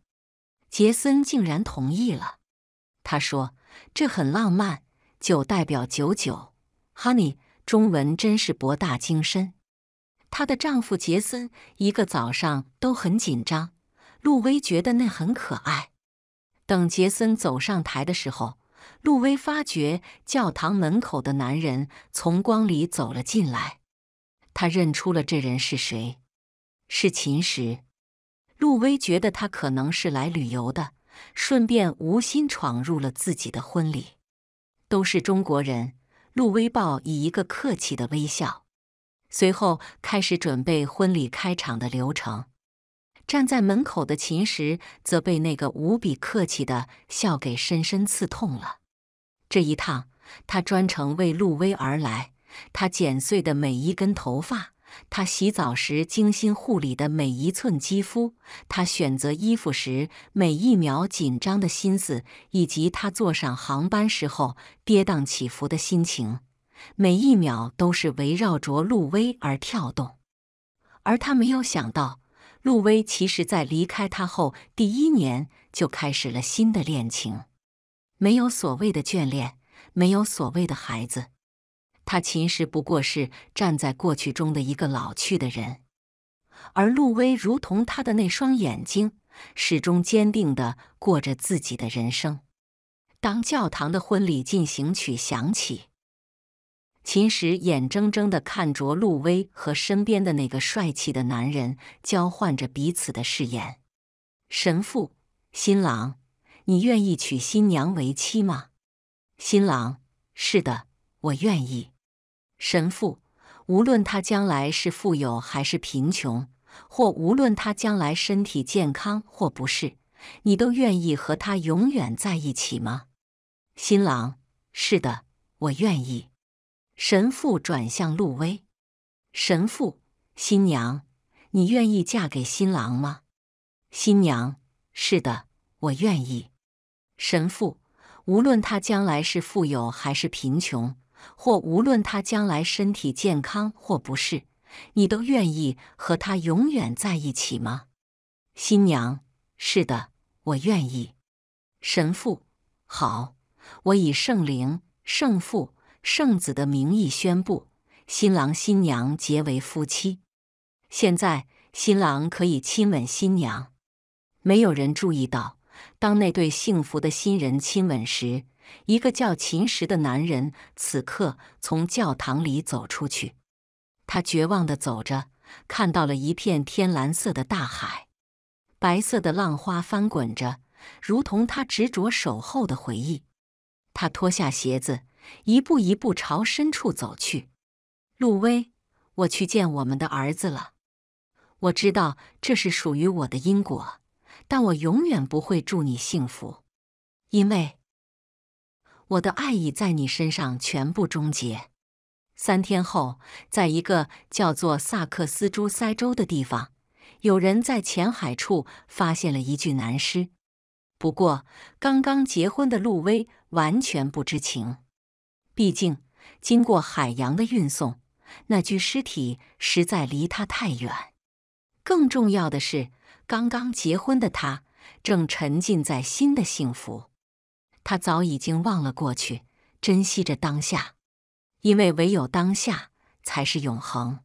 杰森竟然同意了。他说：“这很浪漫，九代表九九，Honey，中文真是博大精深。”她的丈夫杰森一个早上都很紧张。陆威觉得那很可爱。等杰森走上台的时候，陆威发觉教堂门口的男人从光里走了进来。他认出了这人是谁，是秦时。陆威觉得他可能是来旅游的，顺便无心闯入了自己的婚礼。都是中国人，陆威报以一个客气的微笑，随后开始准备婚礼开场的流程。站在门口的秦时则被那个无比客气的笑给深深刺痛了。这一趟，他专程为陆威而来。他剪碎的每一根头发，他洗澡时精心护理的每一寸肌肤，他选择衣服时每一秒紧张的心思，以及他坐上航班时候跌宕起伏的心情，每一秒都是围绕着陆威而跳动。而他没有想到，陆威其实在离开他后第一年就开始了新的恋情，没有所谓的眷恋，没有所谓的孩子。他秦实不过是站在过去中的一个老去的人，而陆威如同他的那双眼睛，始终坚定地过着自己的人生。当教堂的婚礼进行曲响起，秦时眼睁睁地看着陆威和身边的那个帅气的男人交换着彼此的誓言。神父，新郎，你愿意娶新娘为妻吗？新郎，是的，我愿意。神父，无论他将来是富有还是贫穷，或无论他将来身体健康或不是，你都愿意和他永远在一起吗？新郎，是的，我愿意。神父转向路威，神父，新娘，你愿意嫁给新郎吗？新娘，是的，我愿意。神父，无论他将来是富有还是贫穷。或无论他将来身体健康或不是，你都愿意和他永远在一起吗？新娘，是的，我愿意。神父，好，我以圣灵、圣父、圣子的名义宣布，新郎新娘结为夫妻。现在，新郎可以亲吻新娘。没有人注意到，当那对幸福的新人亲吻时。一个叫秦时的男人此刻从教堂里走出去，他绝望地走着，看到了一片天蓝色的大海，白色的浪花翻滚着，如同他执着守候的回忆。他脱下鞋子，一步一步朝深处走去。陆威，我去见我们的儿子了。我知道这是属于我的因果，但我永远不会祝你幸福，因为。我的爱已在你身上全部终结。三天后，在一个叫做萨克斯朱塞州的地方，有人在浅海处发现了一具男尸。不过，刚刚结婚的路威完全不知情。毕竟，经过海洋的运送，那具尸体实在离他太远。更重要的是，刚刚结婚的他正沉浸在新的幸福。他早已经忘了过去，珍惜着当下，因为唯有当下才是永恒。